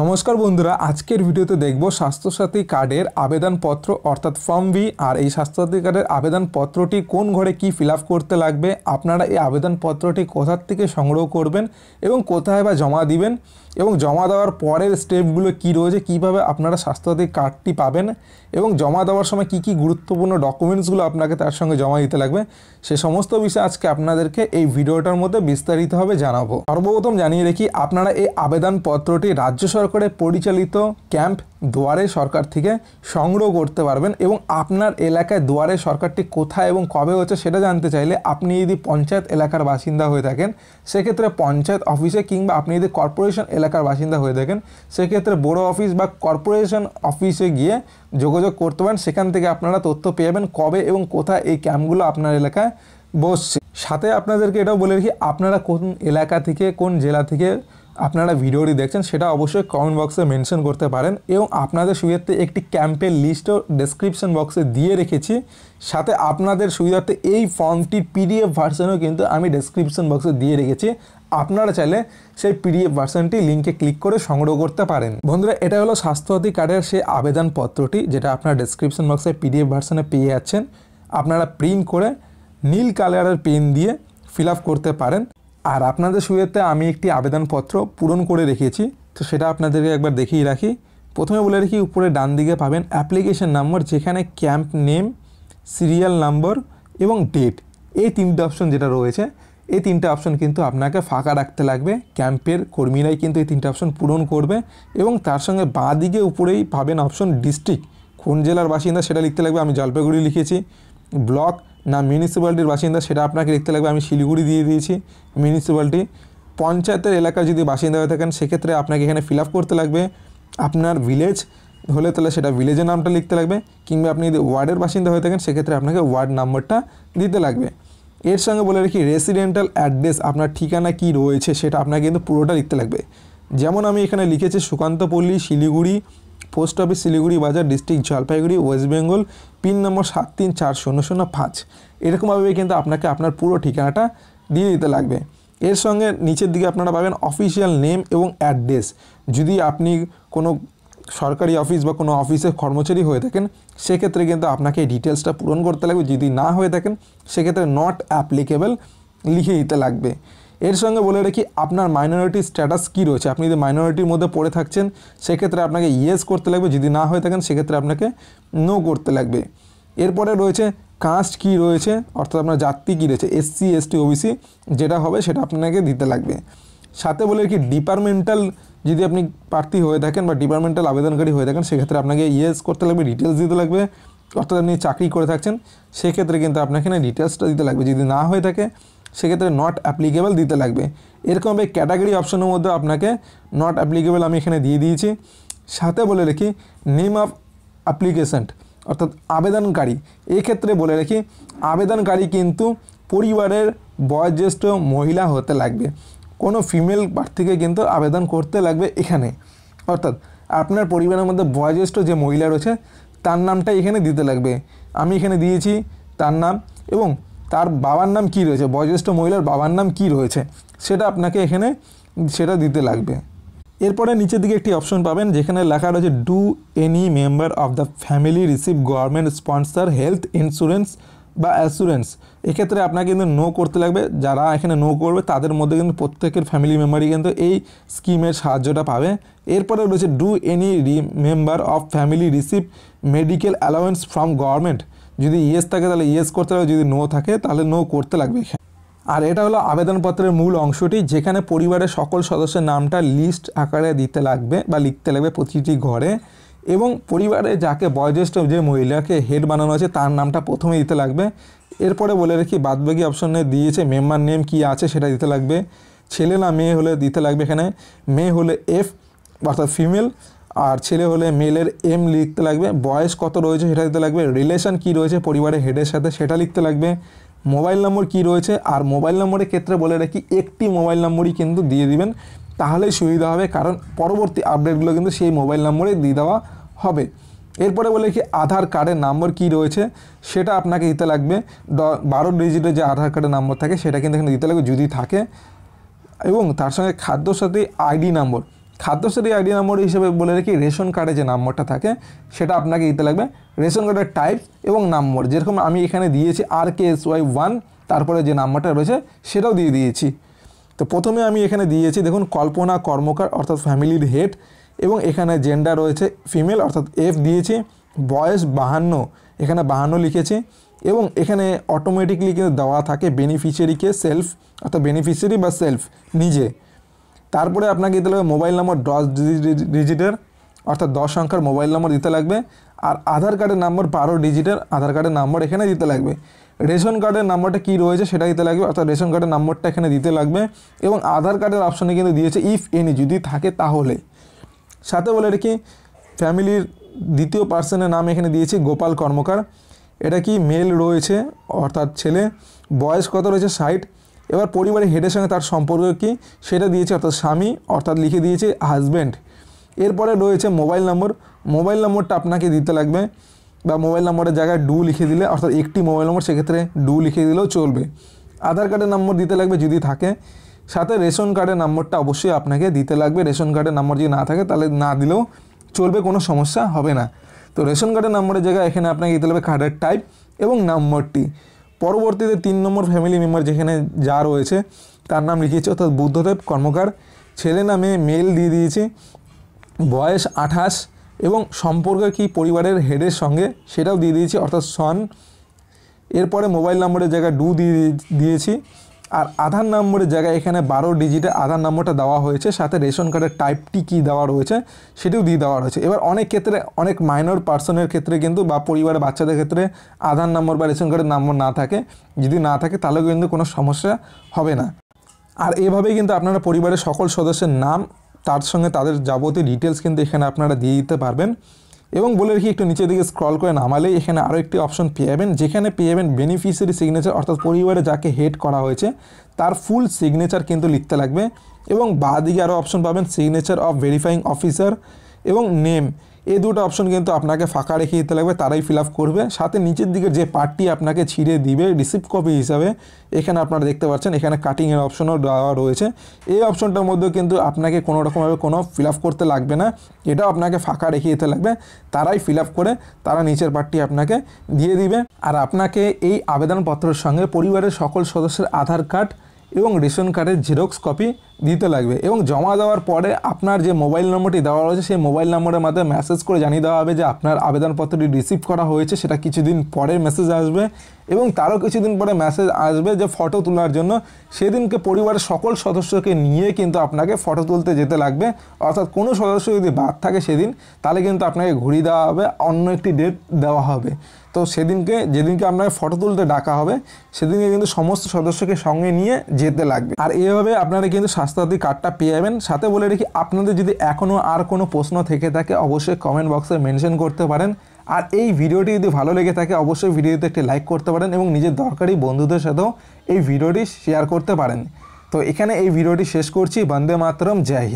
নমস্কার বন্ধুরা আজকের ভিডিওতে দেখব স্বাস্থ্যসাথী কার্ডের আবেদনপত্র অর্থাৎ ফর্ম ভি আর এই স্বাস্থ্যসাথী কার্ডের আবেদনপত্রটি কোন ঘরে কি ফিল করতে লাগবে আপনারা এই আবেদনপত্রটি কোথার থেকে সংগ্রহ করবেন এবং কোথায় বা জমা দিবেন এবং জমা দেওয়ার পরের স্টেপগুলো কী রয়েছে কীভাবে আপনারা স্বাস্থ্যসাথী কার্ডটি পাবেন এবং জমা দেওয়ার সময় কি কি গুরুত্বপূর্ণ ডকুমেন্টসগুলো আপনাকে তার সঙ্গে জমা দিতে লাগবে সে সমস্ত বিষয়ে আজকে আপনাদেরকে এই ভিডিওটার মধ্যে বিস্তারিতভাবে জানাবো সর্বপ্রথম জানিয়ে রেখি আপনারা এই আবেদনপত্রটি রাজ্য সরকারের পরিচালিত ক্যাম্প দুয়ারে সরকার থেকে সংগ্রহ করতে পারবেন এবং আপনার এলাকায় দুয়ারে সরকারটি কোথায় এবং কবে হচ্ছে সেটা জানতে চাইলে আপনি যদি পঞ্চায়েত এলাকার বাসিন্দা হয়ে থাকেন সেক্ষেত্রে পঞ্চায়েত অফিসে কিংবা আপনি যদি কর্পোরেশন এলাকার বাসিন্দা হয়ে থাকেন সেক্ষেত্রে বড় অফিস বা কর্পোরেশন অফিসে গিয়ে যোগাযোগ করতে পারেন সেখান থেকে আপনারা তথ্য পেয়ে যাবেন কবে এবং কোথায় এই ক্যাম্পগুলো আপনার এলাকায় বসছে সাথে আপনাদেরকে এটাও বলে রাখি আপনারা কোন এলাকা থেকে কোন জেলা থেকে আপনারা ভিডিওটি দেখছেন সেটা অবশ্যই কমেন্ট বক্সে মেনশন করতে পারেন এবং আপনাদের সুবিধার্থে একটি ক্যাম্পের লিস্টও ডেসক্রিপশন বক্সে দিয়ে রেখেছি সাথে আপনাদের সুবিধার্থে এই ফর্মটির পিডিএফ ভার্সানও কিন্তু আমি ডেসক্রিপশন বক্সে দিয়ে রেখেছি আপনারা চাইলে সেই পিডিএফ ভার্সনটি লিঙ্কে ক্লিক করে সংগ্রহ করতে পারেন বন্ধুরা এটা হলো স্বাস্থ্যসাথী কার্ডের সেই আবেদনপত্রটি যেটা আপনারা ডেসক্রিপশন বক্সে পিডিএফ ভার্সনে পেয়ে যাচ্ছেন আপনারা প্রিন্ট করে নীল কালারের পেন দিয়ে ফিল করতে পারেন আর আপনাদের সুবিধাতে আমি একটি আবেদনপত্র পূরণ করে রেখেছি তো সেটা আপনাদেরকে একবার দেখিয়ে রাখি প্রথমে বলে রাখি উপরে ডান দিকে পাবেন অ্যাপ্লিকেশন নাম্বার যেখানে ক্যাম্প নেম সিরিয়াল নাম্বার এবং ডেট এই তিনটে অপশন যেটা রয়েছে এই তিনটে অপশন কিন্তু আপনাকে ফাঁকা রাখতে লাগবে ক্যাম্পের কর্মীরাই কিন্তু এই তিনটে অপশন পূরণ করবে এবং তার সঙ্গে বাঁ দিকে উপরেই পাবেন অপশন ডিস্ট্রিক্ট কোন জেলার বাসিন্দা সেটা লিখতে লাগবে আমি জলপাইগুড়ি লিখেছি ব্লক না মিউনিসিপ্যালিটির বাসিন্দা সেটা আপনাকে লিখতে লাগবে আমি শিলিগুড়ি দিয়ে দিয়েছি মিউনিসিপ্যালিটি পঞ্চায়েতের এলাকার যদি বাসিন্দা হয়ে থাকেন সেক্ষেত্রে আপনাকে এখানে ফিল করতে লাগবে আপনার ভিলেজ হলে তাহলে সেটা ভিলেজের নামটা লিখতে লাগবে কিংবা আপনি যদি ওয়ার্ডের বাসিন্দা হয়ে থাকেন সেক্ষেত্রে আপনাকে ওয়ার্ড নাম্বারটা দিতে লাগবে এর সঙ্গে বলে রাখি রেসিডেন্টাল অ্যাড্রেস আপনার ঠিকানা কি রয়েছে সেটা আপনাকে কিন্তু পুরোটা লিখতে লাগবে যেমন আমি এখানে লিখেছি Sukantapalli Siliguri post office Siliguri Bazar district Jalpaiguri West Bengal pin number সাত তিন চার শূন্য শূন্য পাঁচ এরকমভাবে কিন্তু আপনাকে আপনার পুরো ঠিকানাটা দিয়ে দিতে লাগবে এর সঙ্গে নিচের দিকে আপনারা পাবেন অফিসিয়াল নেম এবং অ্যাড্রেস যদি আপনি কোনো সরকারি অফিস বা কোনো অফিসের কর্মচারী হয়ে থাকেন সেক্ষেত্রে কিন্তু আপনাকে এই ডিটেলসটা পূরণ করতে লাগবে যদি না হয়ে থাকেন সেক্ষেত্রে নট অ্যাপ্লিকেবল লিখে দিতে লাগবে এর সঙ্গে বলে রাখি আপনার মাইনরিটি স্ট্যাটাস কি রয়েছে আপনি যদি মাইনরিটির মধ্যে পড়ে থাকছেন সেক্ষেত্রে আপনাকে ইয়েস করতে লাগবে যদি না হয়ে থাকেন সেক্ষেত্রে আপনাকে নো করতে লাগবে এরপরে রয়েছে কাস্ট কি রয়েছে অর্থাৎ আপনার জাতি কী রয়েছে এসসি এসটি ওবিসি যেটা হবে সেটা আপনাকে দিতে লাগবে সাথে বলে কি ডিপার্টমেন্টাল যদি আপনি প্রার্থী হয়ে থাকেন বা ডিপার্টমেন্টাল আবেদনকারী হয়ে থাকেন সেক্ষেত্রে আপনাকে ইয়েস করতে লাগবে ডিটেলস দিতে লাগবে অর্থাৎ আপনি চাকরি করে থাকছেন সেক্ষেত্রে কিন্তু আপনাকে না ডিটেলসটা দিতে লাগবে যদি না হয়ে থাকে সেক্ষেত্রে নট অ্যাপ্লিকেবল দিতে লাগবে এরকম এই ক্যাটাগরি অপশনের মধ্যে আপনাকে নট অ্যাপ্লিকেবল আমি এখানে দিয়ে দিয়েছি সাথে বলে রেখি নেম অফ অ্যাপ্লিকেশন অর্থাৎ আবেদনকারী এক্ষেত্রে বলে রেখি আবেদনকারী কিন্তু পরিবারের বয়োজ্যেষ্ঠ মহিলা হতে লাগবে কোনো ফিমেল প্রার্থীকে কিন্তু আবেদন করতে লাগবে এখানে অর্থাৎ আপনার পরিবারের মধ্যে বয়োজ্যেষ্ঠ যে মহিলা রয়েছে তার নামটা এখানে দিতে লাগবে আমি এখানে দিয়েছি তার নাম এবং তার বাবার নাম কি রয়েছে বয়োজ্যেষ্ঠ মহিলার বাবার নাম কি রয়েছে সেটা আপনাকে এখানে সেটা দিতে লাগবে এরপরে নিচের দিকে একটি অপশন পাবেন যেখানে লেখা রয়েছে do any member of the family receive government sponsor health insurance বা অ্যাসুরেন্স এক্ষেত্রে আপনাকে কিন্তু নো করতে লাগবে যারা এখানে নো করবে তাদের মধ্যে কিন্তু প্রত্যেকের ফ্যামিলি মেম্বারই কিন্তু এই স্কিমের সাহায্যটা পাবে এরপরে রয়েছে do any member of family receive medical allowance from government যদি ইয়েস থাকে তাহলে ইয়েস করতে হবে যদি নো থাকে তাহলে নো করতে লাগবে এখানে আর এটা হলো আবেদনপত্রের মূল অংশটি যেখানে পরিবারের সকল সদস্যের নামটা লিস্ট আকারে দিতে লাগবে বা লিখতে লাগবে প্রতিটি ঘরে এবং পরিবারে যাকে বয়োজ্যেষ্ঠ যে মহিলাকে হেড বানানো আছে তার নামটা প্রথমে দিতে লাগবে এরপরে বলে রেখি বাদবাকি অপশনে দিয়েছে মেম্বার নেম কি আছে সেটা দিতে লাগবে ছেলে না মেয়ে হলে দিতে লাগবে এখানে মেয়ে হলে এফ অর্থাৎ ফিমেল আর ছেলে হলে মেলের এম লিখতে লাগবে বয়স কত রয়েছে সেটা দিতে লাগবে রিলেশন কী রয়েছে পরিবারের হেডের সাথে সেটা লিখতে লাগবে মোবাইল নম্বর কি রয়েছে আর মোবাইল নম্বরের ক্ষেত্রে বলে রাখি একটি মোবাইল নম্বরই কিন্তু দিয়ে দিবেন তাহলেই সুবিধা হবে কারণ পরবর্তী আপডেটগুলো কিন্তু সেই মোবাইল নম্বরে দিয়ে দেওয়া হবে এরপরে বলে কি আধার কার্ডের নম্বর কি রয়েছে সেটা আপনাকে দিতে লাগবে দ বারো ডিজিটের যে আধার কার্ডের নম্বর থাকে সেটা কিন্তু এখানে দিতে লাগবে যদি থাকে এবং তার সঙ্গে খাদ্য সাথে আইডি নম্বর খাদ্যশ্রী আইডি নম্বর হিসেবে বলে রেখি রেশন কার্ডে যে নম্বরটা থাকে সেটা আপনাকে দিতে লাগবে রেশন কার্ডের টাইপ এবং নম্বর যেরকম আমি এখানে দিয়েছি R K S Y one তারপরে যে নাম্বারটা রয়েছে সেটাও দিয়ে দিয়েছি তো প্রথমে আমি এখানে দিয়েছি দেখুন কল্পনা কর্মকার অর্থাৎ ফ্যামিলির হেড এবং এখানে জেন্ডার রয়েছে ফিমেল অর্থাৎ এফ দিয়েছি বয়স বাহান্ন এখানে বাহান্ন লিখেছি এবং এখানে অটোমেটিকলি কিন্তু দেওয়া থাকে বেনিফিশিয়ারিকে সেলফ অর্থাৎ বেনিফিশিয়ারি বা সেলফ নিজে তারপরে আপনাকে দিতে লাগবে মোবাইল নম্বর দশ ডিজিটের অর্থাৎ দশ সংখ্যার মোবাইল নম্বর দিতে লাগবে আর আধার কার্ডের নম্বর বারো ডিজিটের আধার কার্ডের নম্বর এখানে দিতে লাগবে রেশন কার্ডের নাম্বারটা কী রয়েছে সেটা দিতে লাগবে অর্থাৎ রেশন কার্ডের নাম্বারটা এখানে দিতে লাগবে এবং আধার কার্ডের অপশানে কিন্তু দিয়েছে ইফ এনি যদি থাকে তাহলে সাথে বলে রেখে ফ্যামিলির দ্বিতীয় পার্সনের নাম এখানে দিয়েছে গোপাল কর্মকার এটা কি মেল রয়েছে অর্থাৎ ছেলে বয়স কত রয়েছে ষাট এবার পরিবারের হেডের সঙ্গে তার সম্পর্ক কী সেটা দিয়েছে অর্থাৎ স্বামী অর্থাৎ লিখে দিয়েছে হাজব্যান্ড এরপরে রয়েছে মোবাইল নম্বর মোবাইল নম্বরটা আপনাকে দিতে লাগবে বা মোবাইল নম্বরের জায়গায় ডু লিখে দিলে অর্থাৎ একটি মোবাইল নম্বর সেক্ষেত্রে ডু লিখে দিলেও চলবে আধার কার্ডের নম্বর দিতে লাগবে যদি থাকে সাথে রেশন কার্ডের নম্বরটা অবশ্যই আপনাকে দিতে লাগবে রেশন কার্ডের নম্বর যদি না থাকে তাহলে না দিলেও চলবে কোনো সমস্যা হবে না তো রেশন কার্ডের নম্বরের জায়গায় এখানে আপনাকে দিতে লাগবে কার্ডের টাইপ এবং নম্বরটি পরবর্তীতে তিন নম্বর ফ্যামিলি মেম্বার যেখানে যা রয়েছে তার নাম লিখিয়েছে অর্থাৎ বুদ্ধদেব কর্মকার ছেলে নামে মেল দিয়ে দিয়েছি বয়স আঠাশ এবং সম্পর্ক কি পরিবারের হেডের সঙ্গে সেটাও দিয়ে দিয়েছি অর্থাৎ সন এরপরে মোবাইল নম্বরের জায়গায় ডু দিয়ে দিয়েছি আর আধার নম্বরের জায়গায় এখানে বারো ডিজিটে আধার নম্বরটা দেওয়া হয়েছে সাথে রেশন কার্ডের টাইপটি কী দেওয়া রয়েছে সেটিও দিয়ে দেওয়া রয়েছে এবার অনেক ক্ষেত্রে অনেক মাইনর পার্সনের ক্ষেত্রে কিন্তু বা পরিবারের বাচ্চাদের ক্ষেত্রে আধার নম্বর বা রেশন কার্ডের নম্বর না থাকে যদি না থাকে তাহলেও কিন্তু কোনো সমস্যা হবে না আর এভাবেই কিন্তু আপনারা পরিবারের সকল সদস্যের নাম তার সঙ্গে তাদের যাবতীয় ডিটেলস কিন্তু এখানে আপনারা দিয়ে দিতে পারবেন এবং বলে রেখি একটু নিচের দিকে স্ক্রল করে নামালেই এখানে আরও একটি অপশন পেয়ে যাবেন যেখানে পেয়ে যাবেন বেনিফিশিয়ারি সিগনেচার অর্থাৎ পরিবারে যাকে হেড করা হয়েছে তার ফুল সিগনেচার কিন্তু লিখতে লাগবে এবং বাঁ দিকে আরও অপশন পাবেন সিগনেচার অফ ভেরিফাইং অফিসার এবং নেম এই দুটো অপশন কিন্তু আপনাকে ফাঁকা রেখে দিতে লাগবে তারাই ফিল করবে সাথে নিচের দিকে যে পার্টটি আপনাকে ছিঁড়ে দিবে রিসিভ কপি হিসাবে এখানে আপনারা দেখতে পাচ্ছেন এখানে কাটিংয়ের অপশনও দেওয়া রয়েছে এই অপশনটার মধ্যেও কিন্তু আপনাকে কোনো রকমভাবে কোনো ফিল করতে লাগবে না এটাও আপনাকে ফাঁকা রেখে দিতে লাগবে তারাই ফিল করে তারা নিচের পার্টটি আপনাকে দিয়ে দিবে আর আপনাকে এই আবেদনপত্রের সঙ্গে পরিবারের সকল সদস্যের আধার কার্ড এবং রেশন কার্ডের জেরক্স কপি দিতে লাগবে এবং জমা দেওয়ার পরে আপনার যে মোবাইল নম্বরটি দেওয়া রয়েছে সেই মোবাইল নম্বরের মাধ্যমে মেসেজ করে জানিয়ে দেওয়া হবে যে আপনার আবেদনপত্রটি রিসিভ করা হয়েছে সেটা কিছুদিন পরে মেসেজ আসবে এবং তারও কিছুদিন পরে মেসেজ আসবে যে ফটো তোলার জন্য সেদিনকে পরিবারের সকল সদস্যকে নিয়ে কিন্তু আপনাকে ফটো তুলতে যেতে লাগবে অর্থাৎ কোনো সদস্য যদি বাদ থাকে সেদিন তাহলে কিন্তু আপনাকে ঘুরিয়ে দেওয়া হবে অন্য একটি ডেট দেওয়া হবে তো সেদিনকে যেদিনকে আপনাকে ফটো তুলতে ডাকা হবে সেদিনকে কিন্তু সমস্ত সদস্যকে সঙ্গে নিয়ে যেতে লাগবে আর এইভাবে আপনারা কিন্তু স্বাস্থ্যসাথী কার্ডটা পেয়ে যাবেন সাথে বলে রেখি আপনাদের যদি এখনও আর কোনো প্রশ্ন থেকে থাকে অবশ্যই কমেন্ট বক্সে মেনশন করতে পারেন আর এই ভিডিওটি যদি ভালো লেগে থাকে অবশ্যই ভিডিওতে একটি লাইক করতে পারেন এবং নিজের দরকারি বন্ধুদের সাথেও এই ভিডিওটি শেয়ার করতে পারেন তো এখানে এই ভিডিওটি শেষ করছি বন্দে মাতরম জয় হিন্দ